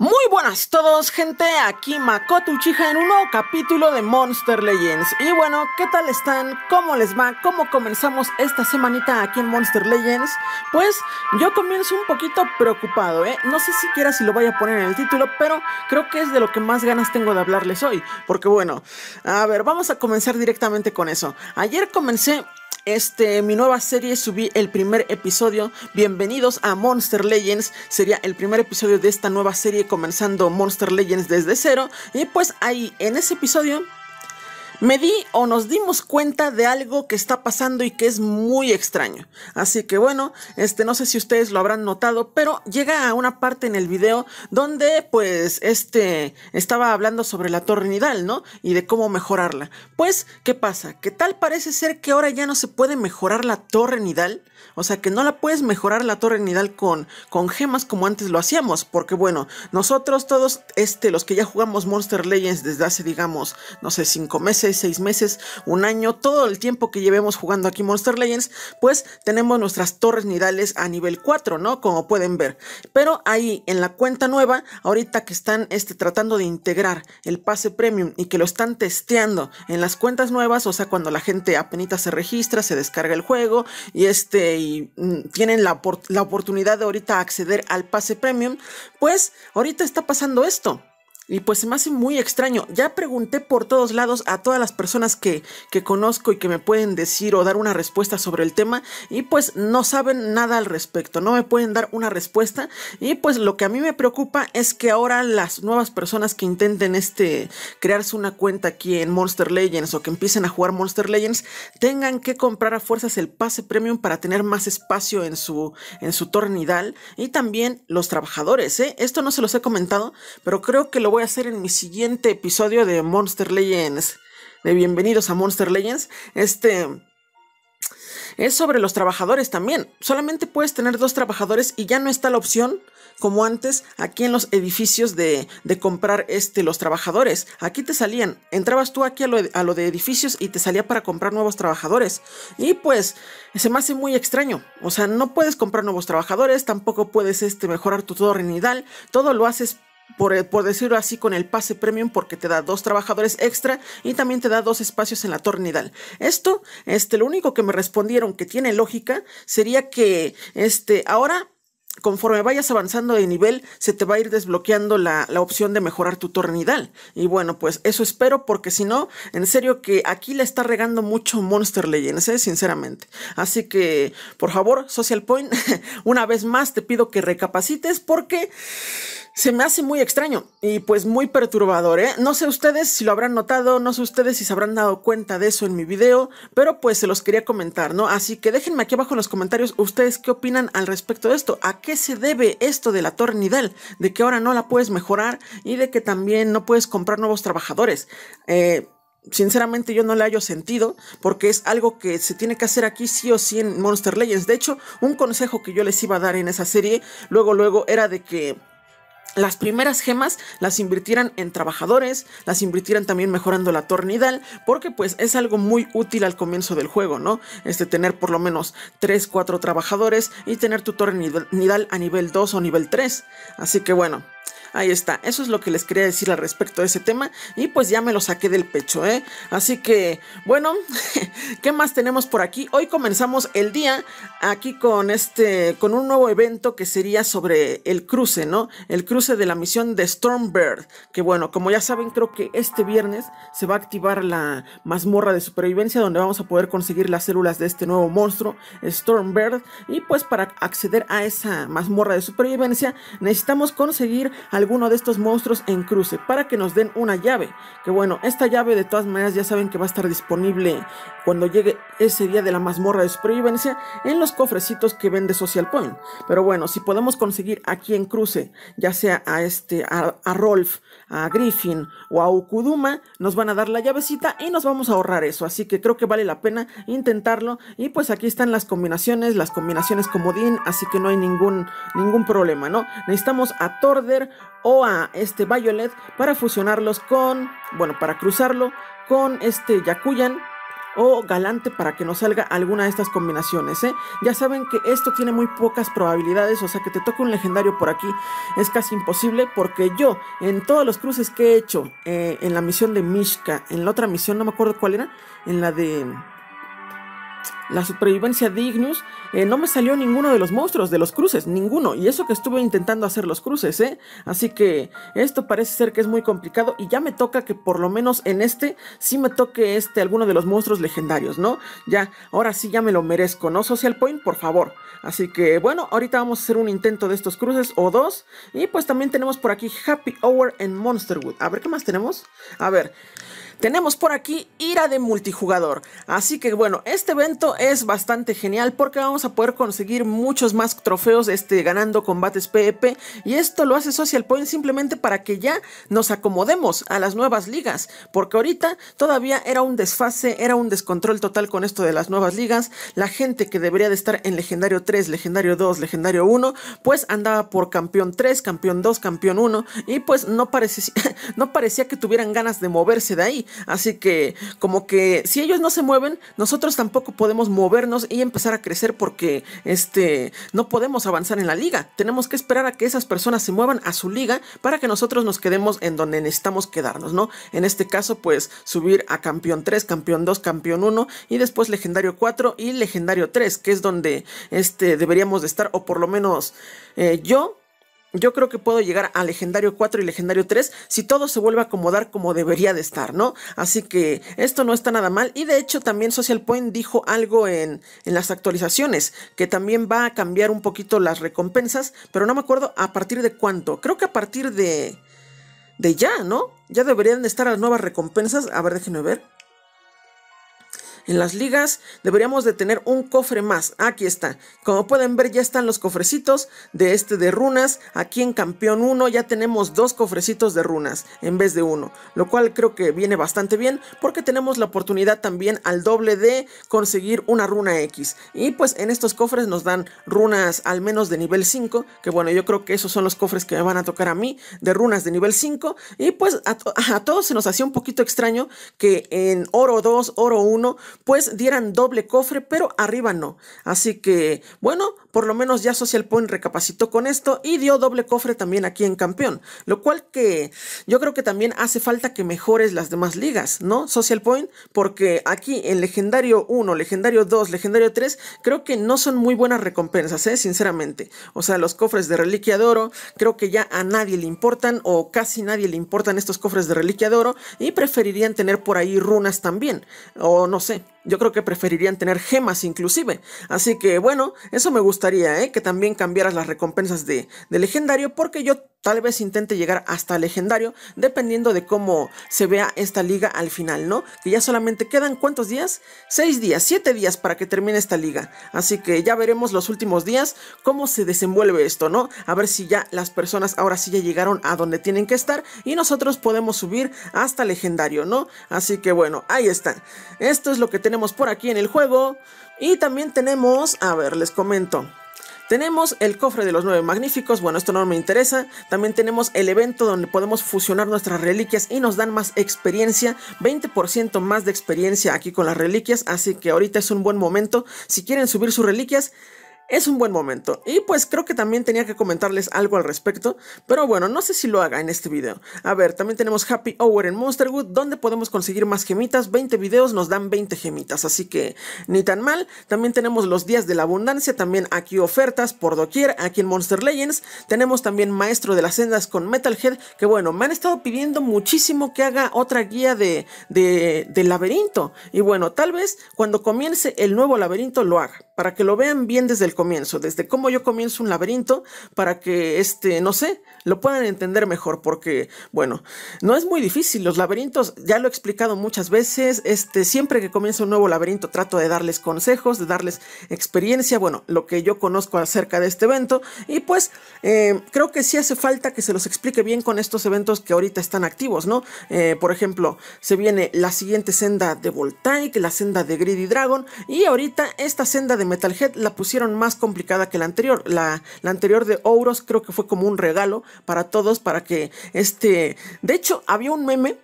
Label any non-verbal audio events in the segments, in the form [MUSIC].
Muy buenas a todos gente, aquí Makoto Uchiha en un nuevo capítulo de Monster Legends Y bueno, ¿qué tal están? ¿Cómo les va? ¿Cómo comenzamos esta semanita aquí en Monster Legends? Pues yo comienzo un poquito preocupado, ¿eh? No sé siquiera si lo voy a poner en el título, pero creo que es de lo que más ganas tengo de hablarles hoy Porque bueno, a ver, vamos a comenzar directamente con eso Ayer comencé este, mi nueva serie subí el primer episodio. Bienvenidos a Monster Legends. Sería el primer episodio de esta nueva serie comenzando Monster Legends desde cero. Y pues ahí en ese episodio me di o nos dimos cuenta de algo que está pasando y que es muy extraño. Así que bueno, este no sé si ustedes lo habrán notado, pero llega a una parte en el video donde pues este estaba hablando sobre la torre nidal, ¿no? Y de cómo mejorarla. Pues, ¿qué pasa? ¿Qué tal parece ser que ahora ya no se puede mejorar la torre nidal o sea que no la puedes mejorar la torre nidal con, con gemas como antes lo hacíamos. Porque bueno, nosotros todos, este, los que ya jugamos Monster Legends desde hace, digamos, no sé, 5 meses, 6 meses, un año, todo el tiempo que llevemos jugando aquí Monster Legends, pues tenemos nuestras torres nidales a nivel 4, ¿no? Como pueden ver. Pero ahí en la cuenta nueva, ahorita que están este, tratando de integrar el pase premium y que lo están testeando en las cuentas nuevas, o sea, cuando la gente apenas se registra, se descarga el juego y este... Mm, tienen la, la oportunidad de ahorita acceder al pase premium, pues ahorita está pasando esto. Y pues se me hace muy extraño. Ya pregunté por todos lados a todas las personas que, que conozco y que me pueden decir o dar una respuesta sobre el tema. Y pues no saben nada al respecto. No me pueden dar una respuesta. Y pues lo que a mí me preocupa es que ahora las nuevas personas que intenten este crearse una cuenta aquí en Monster Legends o que empiecen a jugar Monster Legends tengan que comprar a fuerzas el pase premium para tener más espacio en su, en su tornidal. Y también los trabajadores. ¿eh? Esto no se los he comentado, pero creo que lo voy hacer en mi siguiente episodio de Monster Legends. De bienvenidos a Monster Legends. Este es sobre los trabajadores también. Solamente puedes tener dos trabajadores y ya no está la opción, como antes, aquí en los edificios de, comprar este, los trabajadores. Aquí te salían, entrabas tú aquí a lo, de edificios y te salía para comprar nuevos trabajadores. Y pues, se me hace muy extraño. O sea, no puedes comprar nuevos trabajadores, tampoco puedes este, mejorar tu torre nidal, todo lo haces eh, por, decirlo así, con el pase premium porque te da dos trabajadores extra y también te da dos espacios en la torre nidal. Esto, este, lo único que me respondieron que tiene lógica sería que, este, ahora conforme vayas avanzando de nivel, se te va a ir desbloqueando la, opción de mejorar tu tornidal. Y bueno, pues eso espero, porque si no, en serio que aquí le está regando mucho Monster Legends, ¿eh? sinceramente. Así que, por favor, Social Point, [LAUGHS] una vez más te pido que recapacites porque se me hace muy extraño y pues muy perturbador, ¿eh? No sé ustedes si lo habrán notado, no sé ustedes si se habrán dado cuenta de eso en mi video, pero pues se los quería comentar, ¿no? Así que déjenme aquí abajo en los comentarios ustedes qué opinan al respecto de esto. ¿A qué qué se debe esto de la Torre Nidal? De que ahora no la puedes mejorar y de que también no puedes comprar nuevos trabajadores. Eh, sinceramente yo no le hallo sentido porque es algo que se tiene que hacer aquí sí o sí en Monster Legends. De hecho, un consejo que yo les iba a dar en esa serie luego luego era de que las primeras gemas las invirtieran en trabajadores, las invirtieran también mejorando la nidal porque pues es algo muy útil al comienzo del juego, ¿no? Este tener por lo menos 3, 4 trabajadores y tener tu nidal a nivel 2 o nivel 3. Así que bueno, Ahí está, eso es lo que les quería decir al respecto de ese tema y pues ya me lo saqué del pecho, ¿eh? Así que, bueno, [LAUGHS] ¿qué más tenemos por aquí? Hoy comenzamos el día aquí con este, con un nuevo evento que sería sobre el cruce, ¿no? El cruce de la misión de Stormbird, que bueno, como ya saben, creo que este viernes se va a activar la mazmorra de supervivencia donde vamos a poder conseguir las células de este nuevo monstruo, Stormbird, y pues para acceder a esa mazmorra de supervivencia necesitamos conseguir alguno de estos monstruos en cruce para que nos den una llave. Que bueno, esta llave de todas maneras ya saben que va a estar disponible cuando llegue ese día de la mazmorra de supervivencia en los cofrecitos que vende Social Point. Pero bueno, si podemos conseguir aquí en cruce, ya sea a este, a, Rolf, a Griffin o a Ukuduma, nos van a dar la llavecita y nos vamos a ahorrar eso. Así que creo que vale la pena intentarlo. Y pues aquí están las combinaciones, las combinaciones comodín, así que no hay ningún, ningún problema, ¿no? Necesitamos a Torder, o a este Violet para fusionarlos con, bueno, para cruzarlo con este Yakuyan o Galante para que nos salga alguna de estas combinaciones. ¿eh? Ya saben que esto tiene muy pocas probabilidades, o sea que te toque un legendario por aquí es casi imposible porque yo en todos los cruces que he hecho eh, en la misión de Mishka, en la otra misión no me acuerdo cuál era, en la de la supervivencia de Ignus eh, no me salió ninguno de los monstruos de los cruces, ninguno. Y eso que estuve intentando hacer los cruces, ¿eh? Así que esto parece ser que es muy complicado y ya me toca que por lo menos en este sí me toque este alguno de los monstruos legendarios, ¿no? Ya, ahora sí ya me lo merezco, ¿no? Social Point, por favor. Así que bueno, ahorita vamos a hacer un intento de estos cruces o dos. Y pues también tenemos por aquí Happy Hour en Monsterwood. A ver, ¿qué más tenemos? A ver... Tenemos por aquí ira de multijugador. Así que bueno, este evento es bastante genial porque vamos a poder conseguir muchos más trofeos este, ganando combates PvP. E y esto lo hace Social Point simplemente para que ya nos acomodemos a las nuevas ligas. Porque ahorita todavía era un desfase, era un descontrol total con esto de las nuevas ligas. La gente que debería de estar en Legendario 3, Legendario 2, Legendario 1, pues andaba por campeón 3, campeón 2, campeón 1. Y pues no parecía, [LAUGHS] no parecía que tuvieran ganas de moverse de ahí. Así que como que si ellos no se mueven, nosotros tampoco podemos movernos y empezar a crecer porque este, no podemos avanzar en la liga. Tenemos que esperar a que esas personas se muevan a su liga para que nosotros nos quedemos en donde necesitamos quedarnos, ¿no? En este caso, pues subir a campeón 3, campeón 2, campeón 1 y después legendario 4 y legendario 3, que es donde este, deberíamos de estar, o por lo menos eh, yo yo creo que puedo llegar a legendario 4 y legendario 3 si todo se vuelve a acomodar como debería de estar, ¿no? Así que esto no está nada mal. Y de hecho también Social Point dijo algo en, en las actualizaciones, que también va a cambiar un poquito las recompensas, pero no me acuerdo a partir de cuánto. Creo que a partir de... de ya, ¿no? Ya deberían estar las nuevas recompensas. A ver, déjenme ver. En las ligas deberíamos de tener un cofre más. Aquí está. Como pueden ver ya están los cofrecitos de este de runas. Aquí en campeón 1 ya tenemos dos cofrecitos de runas en vez de uno. Lo cual creo que viene bastante bien porque tenemos la oportunidad también al doble de conseguir una runa X. Y pues en estos cofres nos dan runas al menos de nivel 5. Que bueno, yo creo que esos son los cofres que me van a tocar a mí de runas de nivel 5. Y pues a, todos se nos hacía un poquito extraño que en oro 2, oro 1 pues dieran doble cofre, pero arriba no. Así que, bueno, por lo menos ya Social Point recapacitó con esto y dio doble cofre también aquí en campeón. Lo cual que yo creo que también hace falta que mejores las demás ligas, ¿no? Social Point, porque aquí en legendario 1, legendario 2, legendario 3, creo que no son muy buenas recompensas, ¿eh? Sinceramente. O sea, los cofres de reliquia de oro, creo que ya a nadie le importan o casi nadie le importan estos cofres de reliquia de oro y preferirían tener por ahí runas también. O no sé, yo creo que preferirían tener gemas inclusive. Así que bueno, eso me gustaría, ¿eh? que también cambiaras las recompensas de, de legendario porque yo Tal vez intente llegar hasta legendario, dependiendo de cómo se vea esta liga al final, ¿no? Que ya solamente quedan cuántos días? Seis días, siete días para que termine esta liga. Así que ya veremos los últimos días cómo se desenvuelve esto, ¿no? A ver si ya las personas ahora sí ya llegaron a donde tienen que estar y nosotros podemos subir hasta legendario, ¿no? Así que bueno, ahí está. Esto es lo que tenemos por aquí en el juego. Y también tenemos, a ver, les comento. Tenemos el cofre de los nueve magníficos, bueno, esto no me interesa. También tenemos el evento donde podemos fusionar nuestras reliquias y nos dan más experiencia, 20% más de experiencia aquí con las reliquias, así que ahorita es un buen momento. Si quieren subir sus reliquias, es un buen momento. Y pues creo que también tenía que comentarles algo al respecto, pero bueno, no sé si lo haga en este video. A ver, también tenemos Happy Hour en Monsterwood, donde podemos conseguir más gemitas, 20 videos nos dan 20 gemitas, así que ni tan mal. También tenemos los días de la abundancia, también aquí ofertas por doquier, aquí en Monster Legends. Tenemos también Maestro de las Sendas con Metalhead, que bueno, me han estado pidiendo muchísimo que haga otra guía de, de, de laberinto. Y bueno, tal vez cuando comience el nuevo laberinto lo haga, para que lo vean bien desde el comienzo, desde cómo yo comienzo un laberinto para que, este, no sé, lo puedan entender mejor, porque, bueno, no es muy difícil, los laberintos, ya lo he explicado muchas veces, este, siempre que comienza un nuevo laberinto trato de darles consejos, de darles experiencia, bueno, lo que yo conozco acerca de este evento, y pues eh, creo que sí hace falta que se los explique bien con estos eventos que ahorita están activos, ¿no? Eh, por ejemplo, se viene la siguiente senda de Voltaic, la senda de Greedy Dragon, y ahorita esta senda de Metalhead la pusieron más más complicada que la anterior. La, la anterior de Ouros creo que fue como un regalo para todos, para que este... De hecho, había un meme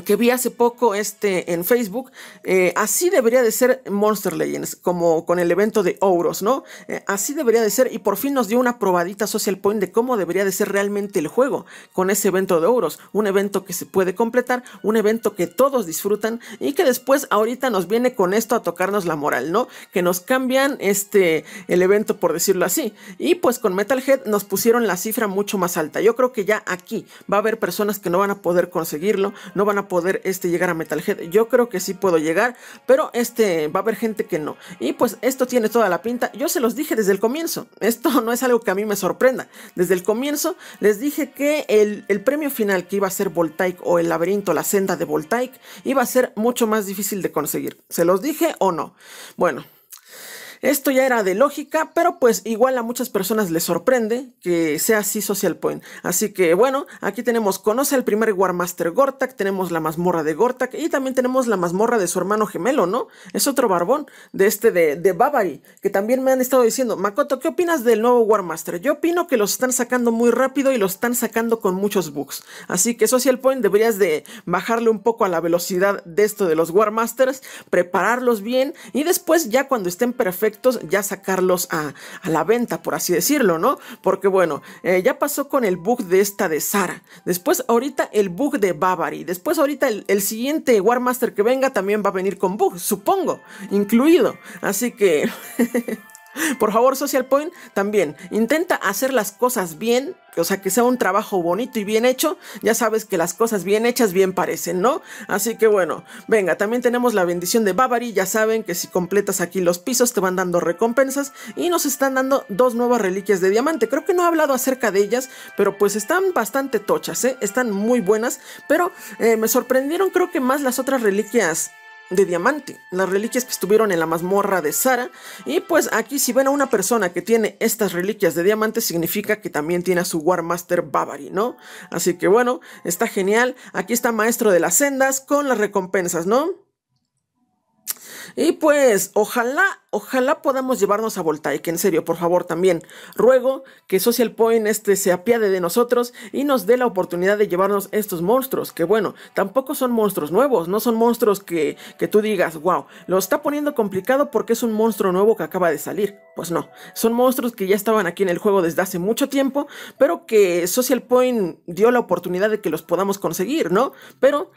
que vi hace poco este, en Facebook, eh, así debería de ser Monster Legends, como con el evento de Ouros, ¿no? Eh, así debería de ser, y por fin nos dio una probadita Social Point de cómo debería de ser realmente el juego con ese evento de Ouros, un evento que se puede completar, un evento que todos disfrutan y que después ahorita nos viene con esto a tocarnos la moral, ¿no? Que nos cambian este, el evento, por decirlo así. Y pues con Metalhead nos pusieron la cifra mucho más alta. Yo creo que ya aquí va a haber personas que no van a poder conseguirlo, no van a poder este, llegar a Metalhead. Yo creo que sí puedo llegar, pero este, va a haber gente que no. Y pues esto tiene toda la pinta. Yo se los dije desde el comienzo. [LAUGHS] Esto no es algo que a mí me sorprenda. Desde el comienzo les dije que el, el premio final que iba a ser Voltaic o el laberinto, la senda de Voltaic, iba a ser mucho más difícil de conseguir. ¿Se los dije o no? Bueno. Esto ya era de lógica, pero pues igual a muchas personas les sorprende que sea así Social Point. Así que bueno, aquí tenemos conoce al primer Warmaster Gortak, tenemos la mazmorra de Gortak y también tenemos la mazmorra de su hermano gemelo, ¿no? Es otro barbón de este de, de que también me han estado diciendo, Makoto, ¿qué opinas del nuevo Warmaster? Yo opino que los están sacando muy rápido y los están sacando con muchos bugs. Así que Social Point deberías de bajarle un poco a la velocidad de esto de los Warmasters, prepararlos bien y después ya cuando estén perfectos ya sacarlos a, la venta, por así decirlo, ¿no? Porque bueno, eh, ya pasó con el bug de esta de Sara, después ahorita el bug de Bavary, después ahorita el, siguiente War Master que venga también va a venir con bug, supongo, incluido. Así que... [LAUGHS] Por favor, Social Point, también intenta hacer las cosas bien, o sea, que sea un trabajo bonito y bien hecho. Ya sabes que las cosas bien hechas bien parecen, ¿no? Así que bueno, venga, también tenemos la bendición de Babari. Ya saben que si completas aquí los pisos te van dando recompensas y nos están dando dos nuevas reliquias de diamante. Creo que no he hablado acerca de ellas, pero pues están bastante tochas, ¿eh? Están muy buenas, pero eh, me sorprendieron creo que más las otras reliquias de diamante. Las reliquias que estuvieron en la mazmorra de Sara. Y pues aquí si ven a una persona que tiene estas reliquias de diamante significa que también tiene a su Warmaster Bavari, ¿no? Así que bueno, está genial. Aquí está Maestro de las Sendas con las recompensas, ¿no? Y pues, ojalá, ojalá podamos llevarnos a que en serio, por favor también. Ruego que Social Point este se apiade de nosotros y nos dé la oportunidad de llevarnos estos monstruos, que bueno, tampoco son monstruos nuevos, no son monstruos que, que tú digas, wow, lo está poniendo complicado porque es un monstruo nuevo que acaba de salir. Pues no, son monstruos que ya estaban aquí en el juego desde hace mucho tiempo, pero que Social Point dio la oportunidad de que los podamos conseguir, ¿no? Pero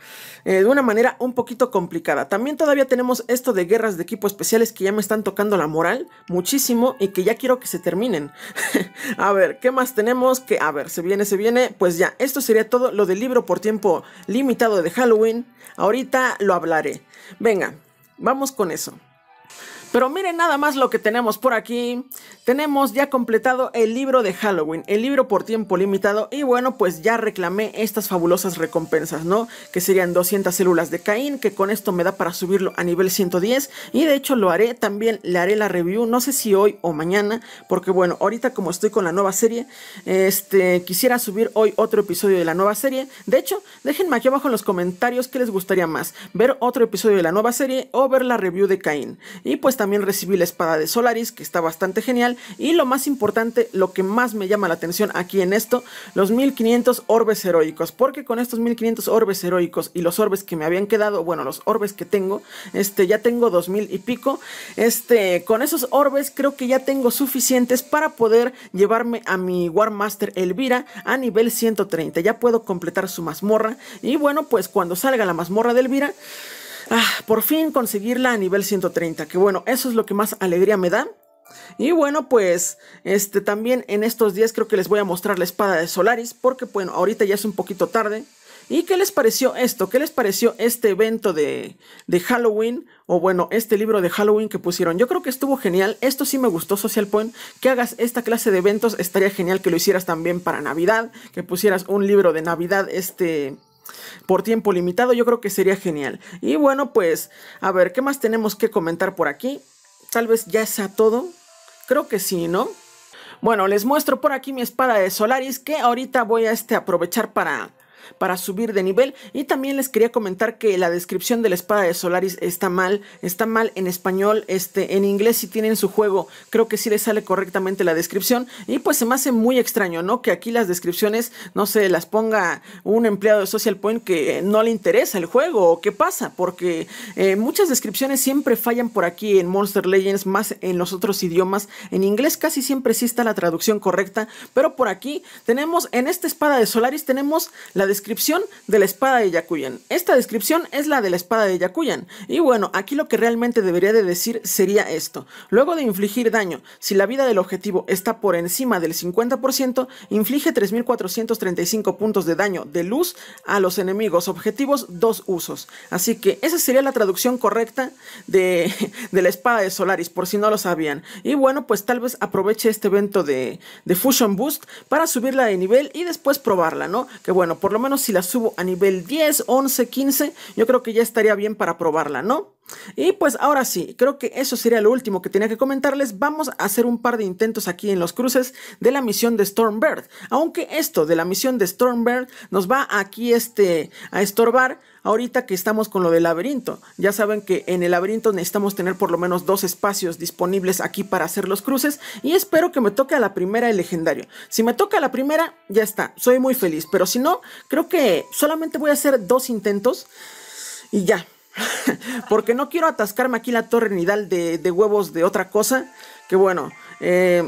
eh, de una manera un poquito complicada. También todavía tenemos esto de guerras de equipo especiales que ya me están tocando la moral muchísimo y que ya quiero que se terminen. [LAUGHS] a ver, ¿qué más tenemos? Que, a ver, se viene, se viene. Pues ya, esto sería todo lo del libro por tiempo limitado de Halloween. Ahorita lo hablaré. Venga, vamos con eso. Pero miren nada más lo que tenemos por aquí. Tenemos ya completado el libro de Halloween, el libro por tiempo limitado. Y bueno, pues ya reclamé estas fabulosas recompensas, ¿no? Que serían 200 células de Caín, que con esto me da para subirlo a nivel 110. Y de hecho lo haré, también le haré la review, no sé si hoy o mañana, porque bueno, ahorita como estoy con la nueva serie, este, quisiera subir hoy otro episodio de la nueva serie. De hecho, déjenme aquí abajo en los comentarios qué les gustaría más, ver otro episodio de la nueva serie o ver la review de Caín. Y pues también también recibí la espada de Solaris, que está bastante genial. Y lo más importante, lo que más me llama la atención aquí en esto, los 1500 orbes heroicos. Porque con estos 1500 orbes heroicos y los orbes que me habían quedado, bueno, los orbes que tengo, este, ya tengo 2000 y pico. Este, con esos orbes creo que ya tengo suficientes para poder llevarme a mi Warmaster Elvira a nivel 130. Ya puedo completar su mazmorra. Y bueno, pues cuando salga la mazmorra de Elvira... Ah, por fin conseguirla a nivel 130, que bueno, eso es lo que más alegría me da. Y bueno, pues este también en estos días creo que les voy a mostrar la espada de Solaris, porque bueno, ahorita ya es un poquito tarde. ¿Y qué les pareció esto? ¿Qué les pareció este evento de, de, Halloween? O bueno, este libro de Halloween que pusieron. Yo creo que estuvo genial. Esto sí me gustó, Social Point. Que hagas esta clase de eventos. Estaría genial que lo hicieras también para Navidad. Que pusieras un libro de Navidad, este por tiempo limitado, yo creo que sería genial. Y bueno, pues a ver, ¿qué más tenemos que comentar por aquí? Tal vez ya sea todo. Creo que sí, ¿no? Bueno, les muestro por aquí mi espada de Solaris que ahorita voy a este aprovechar para para subir de nivel. Y también les quería comentar que la descripción de la espada de Solaris está mal, está mal en español, este, en inglés si tienen su juego, creo que sí les sale correctamente la descripción. Y pues se me hace muy extraño, ¿no? Que aquí las descripciones no se las ponga un empleado de Social Point que no le interesa el juego o qué pasa, porque eh, muchas descripciones siempre fallan por aquí en Monster Legends, más en los otros idiomas. En inglés casi siempre sí está la traducción correcta, pero por aquí tenemos en esta espada de Solaris tenemos la descripción descripción de la espada de Yakuyan. Esta descripción es la de la espada de Yakuyan. Y bueno, aquí lo que realmente debería de decir sería esto. Luego de infligir daño, si la vida del objetivo está por encima del 50%, inflige 3.435 puntos de daño de luz a los enemigos objetivos dos usos. Así que esa sería la traducción correcta [LAUGHS] de, la espada de Solaris, por si no lo sabían. Y bueno, pues tal vez aproveche este evento de, de Fusion Boost para subirla de nivel y después probarla, ¿no? Que bueno, por lo bueno, si la subo a nivel 10, 11, 15, yo creo que ya estaría bien para probarla, ¿no? Y pues ahora sí, creo que eso sería lo último que tenía que comentarles. Vamos a hacer un par de intentos aquí en los cruces de la misión de Stormbird. Aunque esto de la misión de Stormbird nos va aquí este, a estorbar Ahorita que estamos con lo del laberinto, ya saben que en el laberinto necesitamos tener por lo menos dos espacios disponibles aquí para hacer los cruces y espero que me toque a la primera el legendario. Si me toca a la primera, ya está, soy muy feliz, pero si no, creo que solamente voy a hacer dos intentos y ya. [LAUGHS] Porque no quiero atascarme aquí la torre nidal de, huevos de otra cosa, que bueno, eh,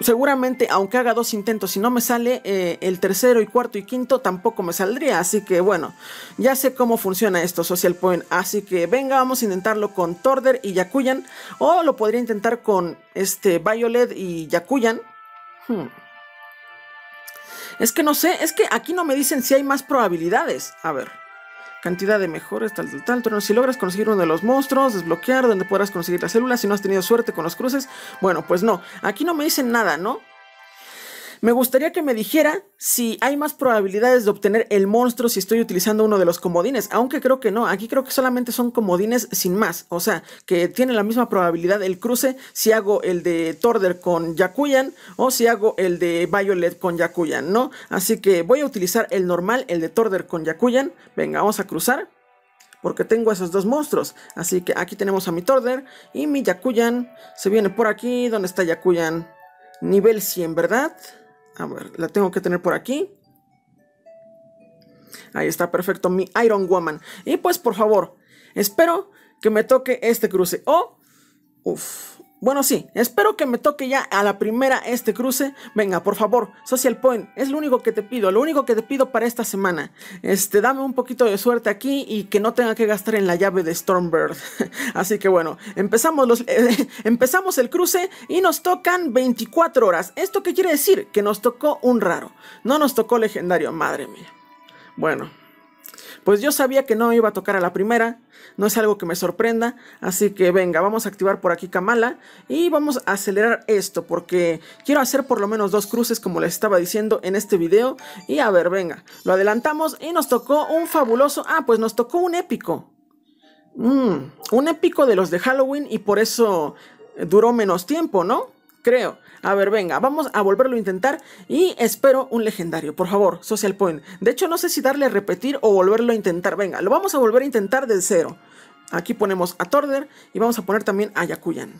seguramente, aunque haga dos intentos, si no me sale eh, el tercero y cuarto y quinto, tampoco me saldría. Así que bueno, ya sé cómo funciona esto Social Point. Así que venga, vamos a intentarlo con Torder y Yakuyan. O lo podría intentar con este Violet y Yakuyan. Hmm. Es que no sé, es que aquí no me dicen si hay más probabilidades. A ver cantidad de mejores, tal, tal, tal. si logras conseguir uno de los monstruos, desbloquear donde podrás conseguir las células, si no has tenido suerte con los cruces, bueno, pues no. Aquí no me dicen nada, ¿no? Me gustaría que me dijera si hay más probabilidades de obtener el monstruo si estoy utilizando uno de los comodines, aunque creo que no, aquí creo que solamente son comodines sin más, o sea, que tiene la misma probabilidad el cruce si hago el de Torder con Yakuyan o si hago el de Violet con Yakuyan, ¿no? Así que voy a utilizar el normal, el de Torder con Yakuyan, venga, vamos a cruzar porque tengo esos dos monstruos. Así que aquí tenemos a mi Torder y mi Yakuyan. Se viene por aquí. ¿Dónde está Yakuyan? Nivel 100, ¿verdad? A ver, la tengo que tener por aquí. Ahí está, perfecto, mi Iron Woman. Y pues, por favor, espero que me toque este cruce. oh, uff, bueno, sí, espero que me toque ya a la primera este cruce. Venga, por favor, Social Point, es lo único que te pido, lo único que te pido para esta semana. Este, dame un poquito de suerte aquí y que no tenga que gastar en la llave de Stormbird. [LAUGHS] Así que bueno, empezamos, los, [LAUGHS] empezamos el cruce y nos tocan 24 horas. ¿Esto qué quiere decir? Que nos tocó un raro. No nos tocó legendario, madre mía. Bueno. Pues yo sabía que no iba a tocar a la primera, no es algo que me sorprenda, así que venga, vamos a activar por aquí Kamala y vamos a acelerar esto porque quiero hacer por lo menos dos cruces como les estaba diciendo en este video y a ver, venga, lo adelantamos y nos tocó un fabuloso, ah, pues nos tocó un épico. Mm, un épico de los de Halloween y por eso duró menos tiempo, ¿no? Creo. A ver, venga, vamos a volverlo a intentar y espero un legendario, por favor, Social Point. De hecho, no sé si darle a repetir o volverlo a intentar. Venga, lo vamos a volver a intentar del cero. Aquí ponemos a Torder y vamos a poner también a Yakuyan.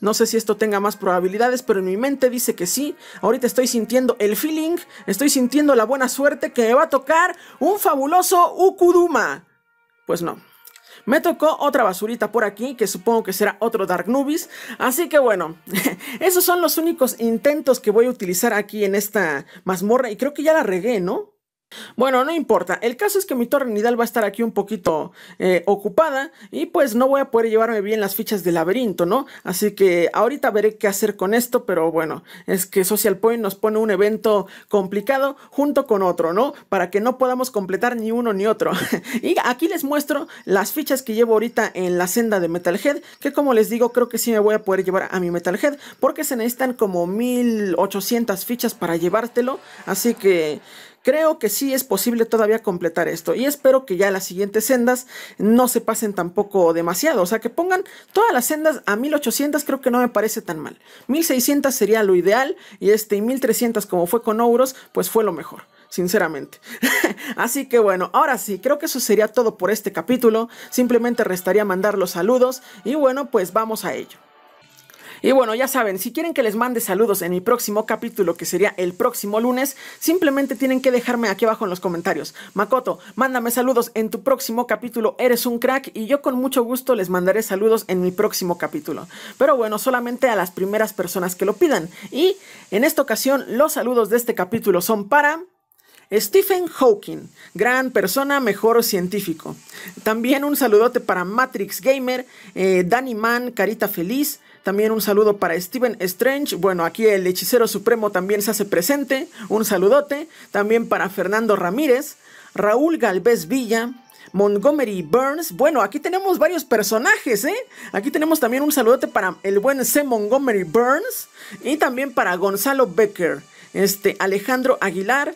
No sé si esto tenga más probabilidades, pero en mi mente dice que sí. Ahorita estoy sintiendo el feeling, estoy sintiendo la buena suerte que me va a tocar un fabuloso Ukuduma. Pues no, me tocó otra basurita por aquí, que supongo que será otro Dark Nubis. Así que bueno, [LAUGHS] esos son los únicos intentos que voy a utilizar aquí en esta mazmorra. Y creo que ya la regué, ¿no? Bueno, no importa. El caso es que mi torre nidal va a estar aquí un poquito eh, ocupada y pues no voy a poder llevarme bien las fichas de laberinto, ¿no? Así que ahorita veré qué hacer con esto, pero bueno, es que Social Point nos pone un evento complicado junto con otro, ¿no? Para que no podamos completar ni uno ni otro. [LAUGHS] y aquí les muestro las fichas que llevo ahorita en la senda de Metalhead, que como les digo, creo que sí me voy a poder llevar a mi Metalhead, porque se necesitan como 1800 fichas para llevártelo, así que... Creo que sí es posible todavía completar esto y espero que ya las siguientes sendas no se pasen tampoco demasiado. O sea, que pongan todas las sendas a 1800 creo que no me parece tan mal. 1600 sería lo ideal y este y 1300 como fue con Ouros pues fue lo mejor sinceramente. [LAUGHS] Así que bueno, ahora sí, creo que eso sería todo por este capítulo. Simplemente restaría mandar los saludos y bueno, pues vamos a ello. Y bueno, ya saben, si quieren que les mande saludos en mi próximo capítulo, que sería el próximo lunes, simplemente tienen que dejarme aquí abajo en los comentarios. Makoto, mándame saludos en tu próximo capítulo, eres un crack y yo con mucho gusto les mandaré saludos en mi próximo capítulo. Pero bueno, solamente a las primeras personas que lo pidan. Y en esta ocasión, los saludos de este capítulo son para... Stephen Hawking, gran persona, mejor científico. También un saludote para Matrix Gamer, eh, Danny Man, Carita Feliz, también un saludo para Steven Strange. Bueno, aquí el hechicero supremo también se hace presente. Un saludote. También para Fernando Ramírez, Raúl Galvez Villa, Montgomery Burns. Bueno, aquí tenemos varios personajes, ¿eh? Aquí tenemos también un saludote para el buen C. Montgomery Burns y también para Gonzalo Becker, este, Alejandro Aguilar,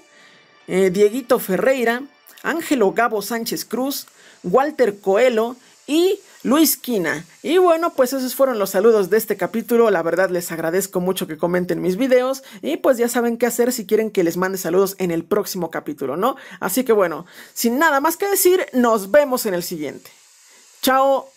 eh, Dieguito Ferreira, Ángelo Gabo Sánchez Cruz, Walter Coelho y Luis Quina. Y bueno, pues esos fueron los saludos de este capítulo. La verdad les agradezco mucho que comenten mis videos y pues ya saben qué hacer si quieren que les mande saludos en el próximo capítulo, ¿no? Así que bueno, sin nada más que decir, nos vemos en el siguiente. Chao.